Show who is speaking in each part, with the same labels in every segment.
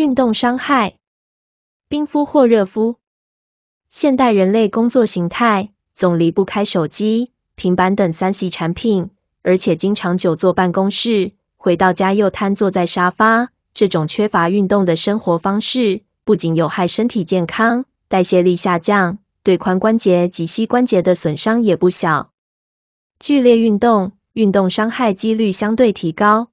Speaker 1: 运动伤害，冰敷或热敷。现代人类工作形态总离不开手机、平板等三 C 产品，而且经常久坐办公室，回到家又瘫坐在沙发，这种缺乏运动的生活方式，不仅有害身体健康，代谢力下降，对髋关节及膝关节的损伤也不小。剧烈运动，运动伤害几率相对提高。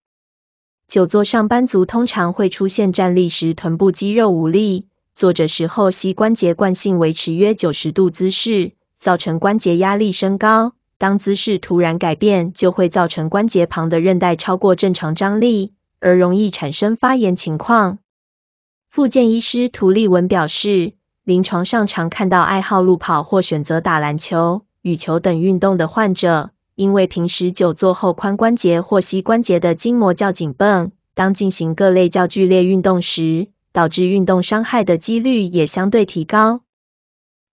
Speaker 1: 久坐上班族通常会出现站立时臀部肌肉无力，坐着时候膝关节惯性维持约九十度姿势，造成关节压力升高。当姿势突然改变，就会造成关节旁的韧带超过正常张力，而容易产生发炎情况。复健医师涂立文表示，临床上常看到爱好路跑或选择打篮球、羽球等运动的患者。因为平时久坐后髋关节或膝关节的筋膜较紧绷，当进行各类较剧烈运动时，导致运动伤害的几率也相对提高。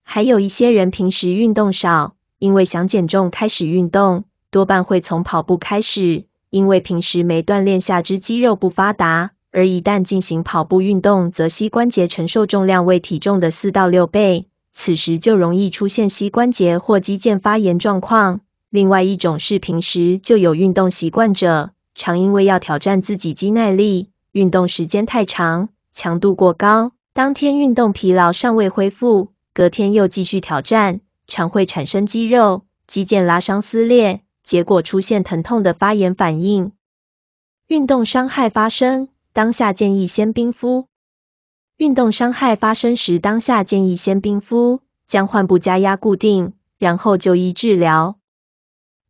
Speaker 1: 还有一些人平时运动少，因为想减重开始运动，多半会从跑步开始。因为平时没锻炼下肢肌肉不发达，而一旦进行跑步运动，则膝关节承受重量为体重的四到六倍，此时就容易出现膝关节或肌腱发炎状况。另外一种是平时就有运动习惯者，常因为要挑战自己肌耐力，运动时间太长，强度过高，当天运动疲劳尚未恢复，隔天又继续挑战，常会产生肌肉、肌腱拉伤撕裂，结果出现疼痛的发炎反应。运动伤害发生，当下建议先冰敷。运动伤害发生时，当下建议先冰敷，将患部加压固定，然后就医治疗。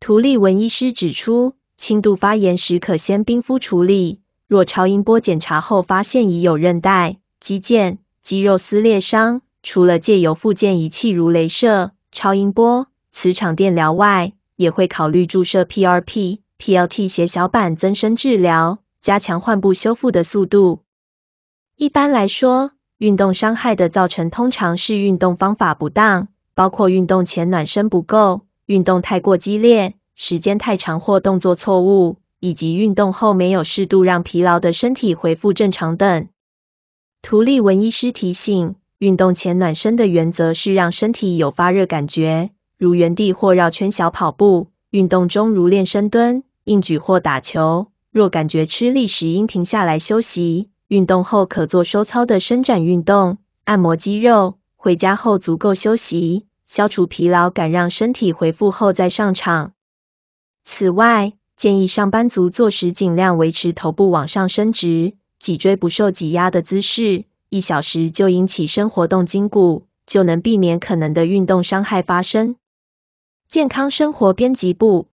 Speaker 1: 图利文医师指出，轻度发炎时可先冰敷处理，若超音波检查后发现已有韧带、肌腱、肌肉撕裂伤，除了借由附件仪器如镭射、超音波、磁场电疗外，也会考虑注射 PRP、PLT 血小板增生治疗，加强患部修复的速度。一般来说，运动伤害的造成通常是运动方法不当，包括运动前暖身不够。运动太过激烈、时间太长或动作错误，以及运动后没有适度让疲劳的身体恢复正常等，图利文医师提醒，运动前暖身的原则是让身体有发热感觉，如原地或绕圈小跑步；运动中如练深蹲、硬举或打球，若感觉吃力时应停下来休息；运动后可做收操的伸展运动、按摩肌肉，回家后足够休息。消除疲劳感，让身体恢复后再上场。此外，建议上班族坐时尽量维持头部往上伸直、脊椎不受挤压的姿势，一小时就应起身活动筋骨，就能避免可能的运动伤害发生。健康生活编辑部。